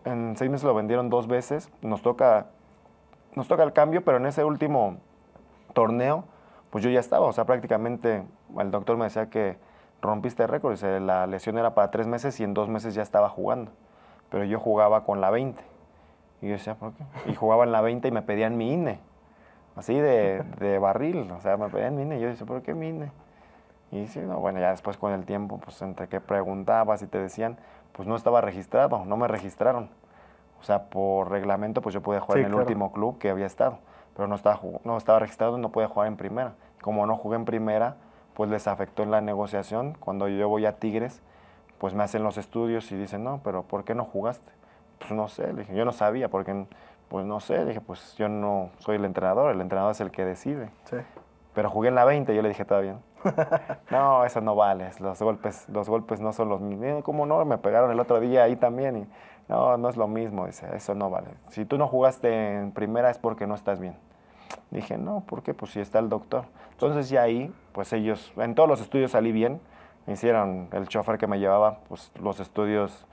en seis meses lo vendieron dos veces. Nos toca, nos toca el cambio, pero en ese último torneo, pues yo ya estaba. O sea, prácticamente el doctor me decía que rompiste récord. La lesión era para tres meses y en dos meses ya estaba jugando. Pero yo jugaba con la 20 y yo decía, ¿por qué? Y jugaba en la 20 y me pedían mi INE. Así de, de barril, o sea, me pedían mi INE. Y yo decía, ¿por qué mi INE? Y sí, no, bueno, ya después con el tiempo, pues entre que preguntabas y te decían, pues no estaba registrado, no me registraron. O sea, por reglamento, pues yo podía jugar en el último club que había estado, pero no estaba, no estaba registrado y no podía jugar en primera. Como no jugué en primera, pues les afectó en la negociación. Cuando yo voy a Tigres, pues me hacen los estudios y dicen, no, pero ¿por qué no jugaste? pues no sé, dije, yo no sabía, porque, pues no sé, dije, pues yo no soy el entrenador, el entrenador es el que decide. Pero jugué en la 20 yo le dije, está bien. no, eso no vale, los golpes, los golpes no son los mismos. Eh, ¿Cómo no? Me pegaron el otro día ahí también y no, no es lo mismo, dice, eso no vale. Si tú no jugaste en primera es porque no estás bien. Dije, no, ¿por qué? Pues si está el doctor. Entonces ya ahí, pues ellos, en todos los estudios salí bien, me hicieron el chofer que me llevaba, pues los estudios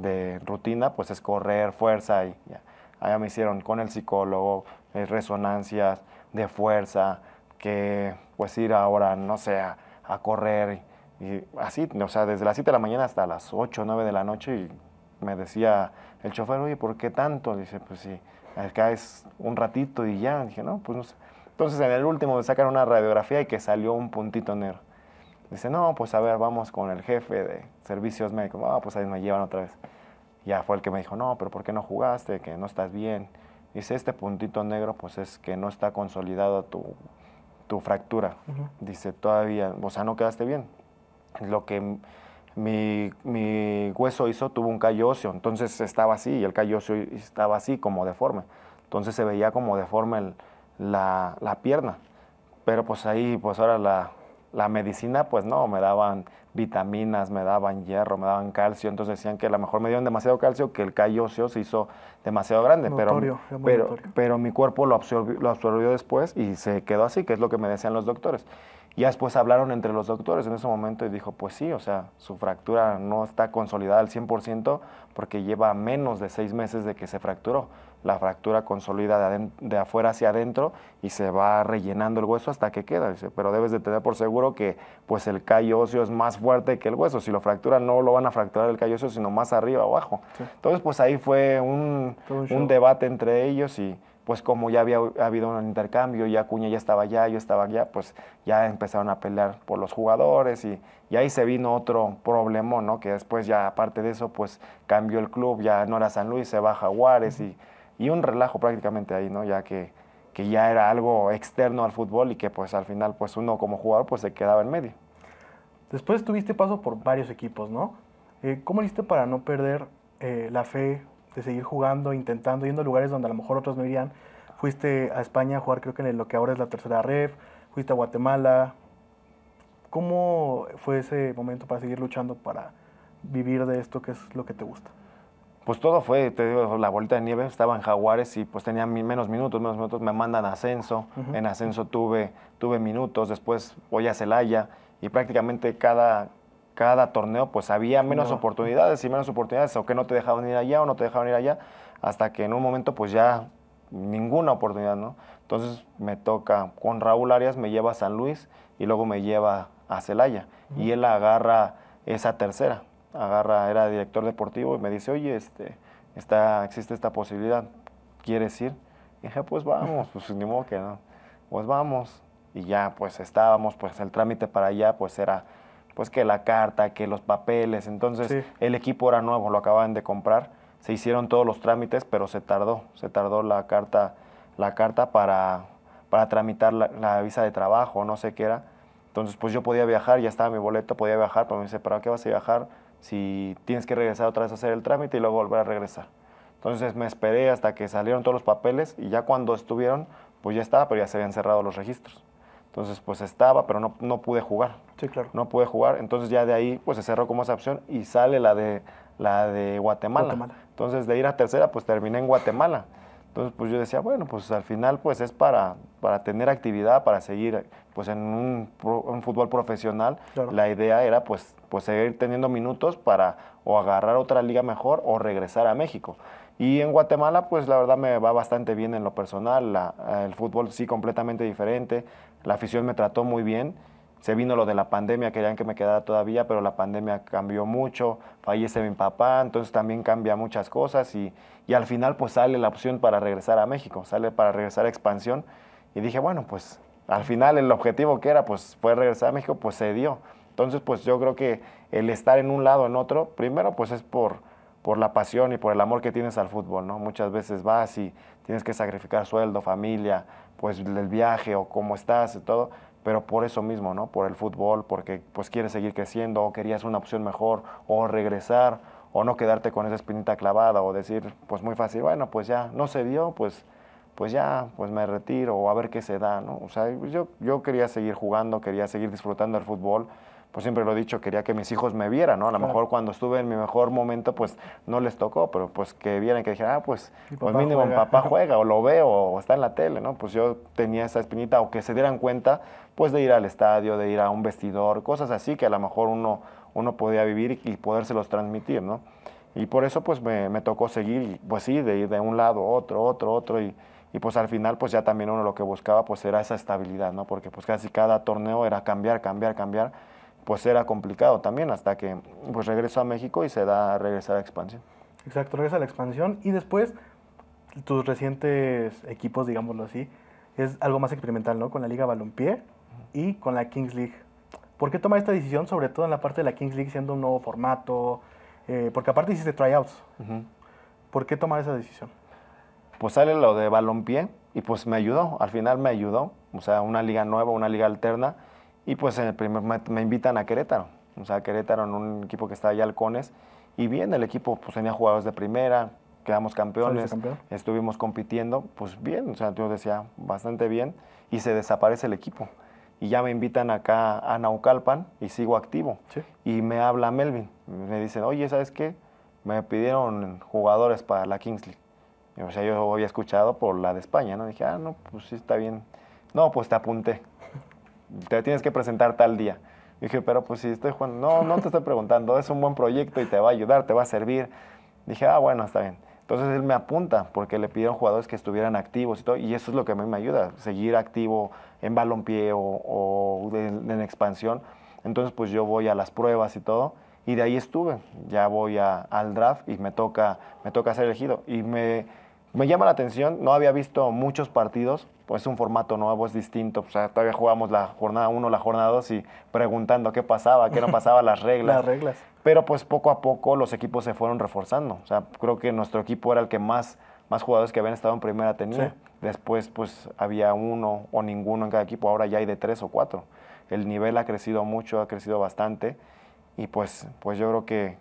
de rutina, pues es correr, fuerza. Y ya. Allá me hicieron con el psicólogo, eh, resonancias de fuerza, que pues ir ahora, no sé, a, correr. Y, así, o sea, desde las 7 de la mañana hasta las 8, 9 de la noche. Y me decía el chofer, oye, ¿por qué tanto? dice, pues sí, acá es un ratito y ya. dije, no, pues no sé. Entonces en el último me sacaron una radiografía y que salió un puntito negro. Dice, no, pues a ver, vamos con el jefe de servicios médicos. Ah, pues ahí me llevan otra vez. Ya fue el que me dijo, no, pero ¿por qué no jugaste? Que no estás bien. Dice, este puntito negro, pues es que no está consolidada tu, tu, fractura. Dice, todavía, o sea, no quedaste bien. Lo que mi, mi, hueso hizo tuvo un callo óseo, entonces estaba así, y el callo óseo estaba así, como deforme. Entonces se veía como deforme el, la, la, pierna. Pero pues ahí, pues ahora la, la medicina, pues no, me daban vitaminas, me daban hierro, me daban calcio, entonces decían que a lo mejor me dieron demasiado calcio, que el callo óseo se hizo demasiado grande, pero, pero, mi cuerpo lo absorbió, lo absorbió después y se quedó así, que es lo que me decían los doctores. Ya después hablaron entre los doctores en ese momento y dijo, pues sí, o sea, su fractura no está consolidada al 100% porque lleva menos de seis meses de que se fracturó la fractura consolida de, afuera hacia adentro y se va rellenando el hueso hasta que queda. pero debes de tener por seguro que pues el callo óseo es más fuerte que el hueso. Si lo fracturan, no lo van a fracturar el callo óseo, sino más arriba o abajo. Entonces, pues ahí fue un, debate entre ellos y pues como ya había habido un intercambio, ya Cuña ya estaba allá, yo estaba allá, pues ya empezaron a pelear por los jugadores y, ahí se vino otro problema, ¿no? Que después ya aparte de eso, pues cambió el club, ya no era San Luis, se baja Juárez y y un relajo prácticamente ahí, ¿no? Ya que, que ya era algo externo al fútbol y que pues al final pues uno como jugador pues se quedaba en medio. Después tuviste paso por varios equipos, ¿no? Eh, ¿Cómo hiciste para no perder eh, la fe de seguir jugando, intentando, yendo a lugares donde a lo mejor otros no irían? Fuiste a España a jugar creo que en lo que ahora es la tercera ref, fuiste a Guatemala. ¿Cómo fue ese momento para seguir luchando, para vivir de esto que es lo que te gusta? pues todo fue, te digo, la bolita de nieve, estaba en Jaguares y pues tenía menos minutos, menos minutos, me mandan a Ascenso, en Ascenso tuve, tuve minutos, después voy a Celaya y prácticamente cada, cada torneo pues había menos oportunidades y menos oportunidades, o que no te dejaban ir allá o no te dejaban ir allá, hasta que en un momento pues ya ninguna oportunidad, ¿no? Entonces me toca, con Raúl Arias me lleva a San Luis y luego me lleva a Celaya y él agarra esa tercera agarra, era director deportivo y me dice, oye, este, está, existe esta posibilidad, ¿quieres ir? Y dije, pues vamos, pues ni modo que no, pues vamos. Y ya, pues estábamos, pues el trámite para allá, pues era, pues que la carta, que los papeles, entonces el equipo era nuevo, lo acababan de comprar, se hicieron todos los trámites, pero se tardó, se tardó la carta, la carta para, tramitar la, la visa de trabajo, no sé qué era. Entonces, pues yo podía viajar, ya estaba mi boleto, podía viajar, pero me dice, ¿para qué vas a viajar? si tienes que regresar otra vez a hacer el trámite y luego volver a regresar. Entonces me esperé hasta que salieron todos los papeles y ya cuando estuvieron, pues ya estaba, pero ya se habían cerrado los registros. Entonces pues estaba, pero no, pude jugar. Sí, claro. No pude jugar, entonces ya de ahí pues se cerró como esa opción y sale la de, la de Guatemala. Entonces de ir a tercera pues terminé en Guatemala. Entonces pues yo decía, bueno, pues al final pues es para, para tener actividad, para seguir pues en un, fútbol profesional, la idea era pues, pues seguir teniendo minutos para o agarrar otra liga mejor o regresar a México. Y en Guatemala, pues la verdad me va bastante bien en lo personal, el fútbol sí completamente diferente, la afición me trató muy bien, se vino lo de la pandemia, querían que me quedara todavía, pero la pandemia cambió mucho, fallece mi papá, entonces también cambia muchas cosas y, y al final pues sale la opción para regresar a México, sale para regresar a expansión y dije, bueno, pues al final el objetivo que era, pues fue regresar a México, pues se dio. Entonces, pues yo creo que el estar en un lado o en otro, primero, pues es por, por la pasión y por el amor que tienes al fútbol, ¿no? Muchas veces vas y tienes que sacrificar sueldo, familia, pues el viaje o cómo estás y todo, pero por eso mismo, ¿no? Por el fútbol, porque pues quieres seguir creciendo o querías una opción mejor o regresar o no quedarte con esa espinita clavada o decir, pues muy fácil, bueno, pues ya no se dio, pues pues ya, pues me retiro o a ver qué se da, ¿no? O sea, yo, yo quería seguir jugando, quería seguir disfrutando del fútbol, pues siempre lo he dicho, quería que mis hijos me vieran, ¿no? A lo mejor cuando estuve en mi mejor momento, pues no les tocó, pero pues que vieran, que dijeran, ah, pues, pues mínimo papá juega, o lo veo, o está en la tele, ¿no? Pues yo tenía esa espinita, o que se dieran cuenta, pues de ir al estadio, de ir a un vestidor, cosas así que a lo mejor uno, uno podía vivir y, poderse podérselos transmitir, ¿no? Y por eso, pues me, me tocó seguir, pues sí, de ir de un lado, otro, otro, otro, y y pues al final pues ya también uno lo que buscaba pues era esa estabilidad, ¿no? Porque pues casi cada torneo era cambiar, cambiar, cambiar, pues era complicado también hasta que pues regresó a México y se da a regresar a expansión. Exacto, regresa a la expansión y después tus recientes equipos, digámoslo así, es algo más experimental, ¿no? Con la Liga Balompié y con la Kings League. ¿Por qué tomar esta decisión, sobre todo en la parte de la Kings League, siendo un nuevo formato? Eh, porque aparte hiciste tryouts. ¿Por qué tomar esa decisión? pues sale lo de balompié y pues me ayudó, al final me ayudó, o sea, una liga nueva, una liga alterna, y pues en el primer me, invitan a Querétaro, o sea, Querétaro en un equipo que está allá, Halcones, y bien, el equipo pues tenía jugadores de primera, quedamos campeones, estuvimos compitiendo, pues bien, o sea, yo decía, bastante bien, y se desaparece el equipo. Y ya me invitan acá a Naucalpan y sigo activo. Y me habla Melvin, me dice, oye, ¿sabes qué? Me pidieron jugadores para la Kings o sea, yo había escuchado por la de España, ¿no? Dije, ah, no, pues sí, está bien. No, pues te apunté. Te tienes que presentar tal día. Dije, pero pues si estoy jugando, no, no te estoy preguntando, es un buen proyecto y te va a ayudar, te va a servir. Dije, ah, bueno, está bien. Entonces él me apunta porque le pidieron jugadores que estuvieran activos y todo, y eso es lo que a mí me ayuda, seguir activo en balompié o, en, expansión. Entonces pues yo voy a las pruebas y todo, y de ahí estuve. Ya voy al draft y me toca, me toca ser elegido. Y me, me llama la atención, no había visto muchos partidos, pues es un formato nuevo, es distinto. O sea, todavía jugamos la jornada 1, la jornada 2 y preguntando qué pasaba, qué no pasaba, las reglas. Las reglas. Pero pues poco a poco los equipos se fueron reforzando. O sea, creo que nuestro equipo era el que más, más jugadores que habían estado en primera tenía. Después pues había uno o ninguno en cada equipo, ahora ya hay de tres o cuatro. El nivel ha crecido mucho, ha crecido bastante y pues, pues yo creo que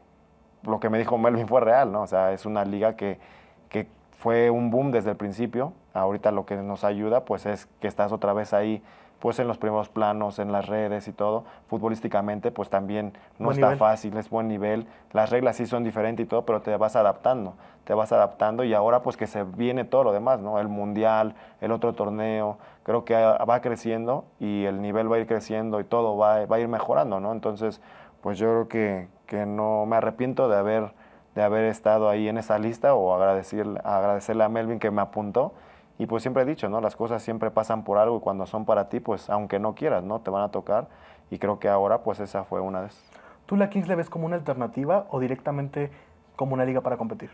lo que me dijo Melvin fue real, ¿no? O sea, es una liga que, que fue un boom desde el principio. Ahorita lo que nos ayuda pues es que estás otra vez ahí pues en los primeros planos, en las redes y todo. Futbolísticamente, pues también no está fácil, es buen nivel. Las reglas sí son diferentes y todo, pero te vas adaptando, te vas adaptando y ahora pues que se viene todo lo demás, ¿no? El mundial, el otro torneo, creo que va creciendo y el nivel va a ir creciendo y todo va, a ir mejorando, ¿no? Entonces, pues yo creo que, que no me arrepiento de haber de haber estado ahí en esa lista o agradecerle, agradecerle a Melvin que me apuntó. Y pues siempre he dicho, ¿no? Las cosas siempre pasan por algo y cuando son para ti, pues aunque no quieras, ¿no? Te van a tocar. Y creo que ahora, pues esa fue una de esas. ¿Tú la Kings le ves como una alternativa o directamente como una liga para competir?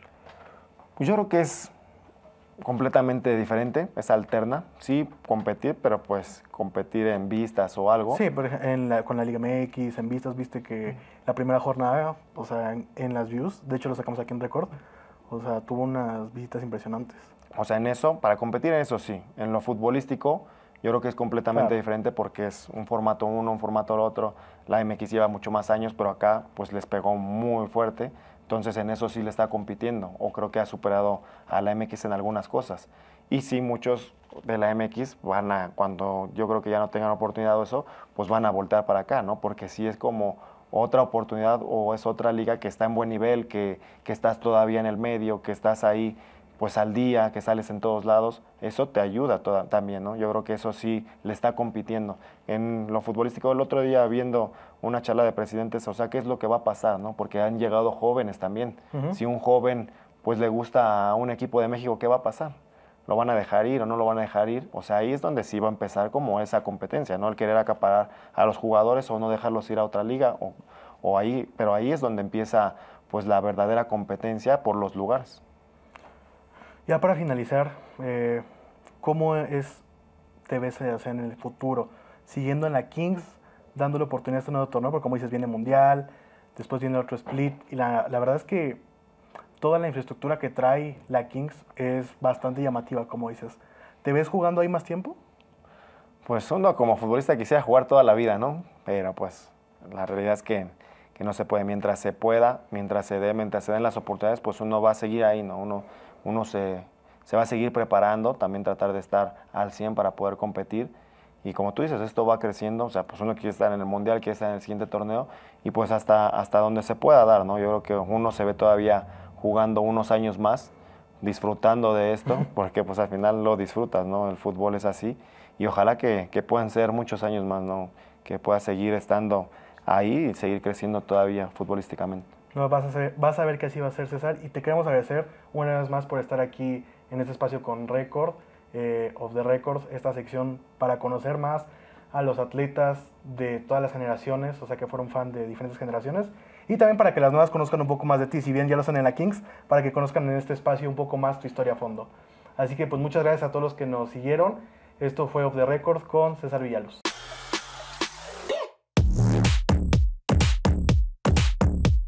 Pues yo creo que es completamente diferente, es alterna. Sí, competir, pero pues competir en vistas o algo. Sí, con la Liga MX, en vistas, viste que la primera jornada, o sea, en, las views, de hecho lo sacamos aquí en Record, o sea, tuvo unas visitas impresionantes. O sea, en eso, para competir en eso sí, en lo futbolístico. Yo creo que es completamente diferente porque es un formato uno, un formato otro. La MX lleva mucho más años, pero acá pues les pegó muy fuerte. Entonces en eso sí le está compitiendo o creo que ha superado a la MX en algunas cosas. Y sí, muchos de la MX van a, cuando yo creo que ya no tengan oportunidad de eso, pues van a voltar para acá, ¿no? Porque si es como otra oportunidad o es otra liga que está en buen nivel, que, que estás todavía en el medio, que estás ahí pues al día, que sales en todos lados, eso te ayuda también, ¿no? Yo creo que eso sí le está compitiendo. En lo futbolístico, el otro día viendo una charla de presidentes, o sea, qué es lo que va a pasar, Porque han llegado jóvenes también. Si un joven pues le gusta a un equipo de México, ¿qué va a pasar? ¿Lo van a dejar ir o no lo van a dejar ir? O sea, ahí es donde sí va a empezar como esa competencia, ¿no? El querer acaparar a los jugadores o no dejarlos ir a otra liga, o, ahí, pero ahí es donde empieza pues la verdadera competencia por los lugares. Ya para finalizar, eh, ¿cómo es, TVC en el futuro? ¿Siguiendo en la Kings? dándole oportunidad a este nuevo torneo, porque como dices, viene Mundial, después viene otro split, y la, verdad es que toda la infraestructura que trae la Kings es bastante llamativa, como dices. ¿Te ves jugando ahí más tiempo? Pues uno como futbolista quisiera jugar toda la vida, ¿no? Pero pues la realidad es que, que no se puede. Mientras se pueda, mientras se dé, mientras se den las oportunidades, pues uno va a seguir ahí, ¿no? Uno, uno se, se va a seguir preparando, también tratar de estar al 100 para poder competir y como tú dices, esto va creciendo, o sea, pues uno quiere estar en el Mundial, quiere estar en el siguiente torneo y pues hasta, hasta donde se pueda dar, ¿no? Yo creo que uno se ve todavía jugando unos años más, disfrutando de esto, porque pues al final lo disfrutas, ¿no? El fútbol es así y ojalá que, que puedan ser muchos años más, ¿no? Que pueda seguir estando ahí y seguir creciendo todavía futbolísticamente. No, vas a, vas a ver que así va a ser César y te queremos agradecer una vez más por estar aquí en este espacio con Récord. Eh, of the Records, esta sección para conocer más a los atletas de todas las generaciones, o sea que fueron fan de diferentes generaciones, y también para que las nuevas conozcan un poco más de ti, si bien ya lo son en la Kings, para que conozcan en este espacio un poco más tu historia a fondo. Así que pues muchas gracias a todos los que nos siguieron. Esto fue Of the Records con César Villaluz.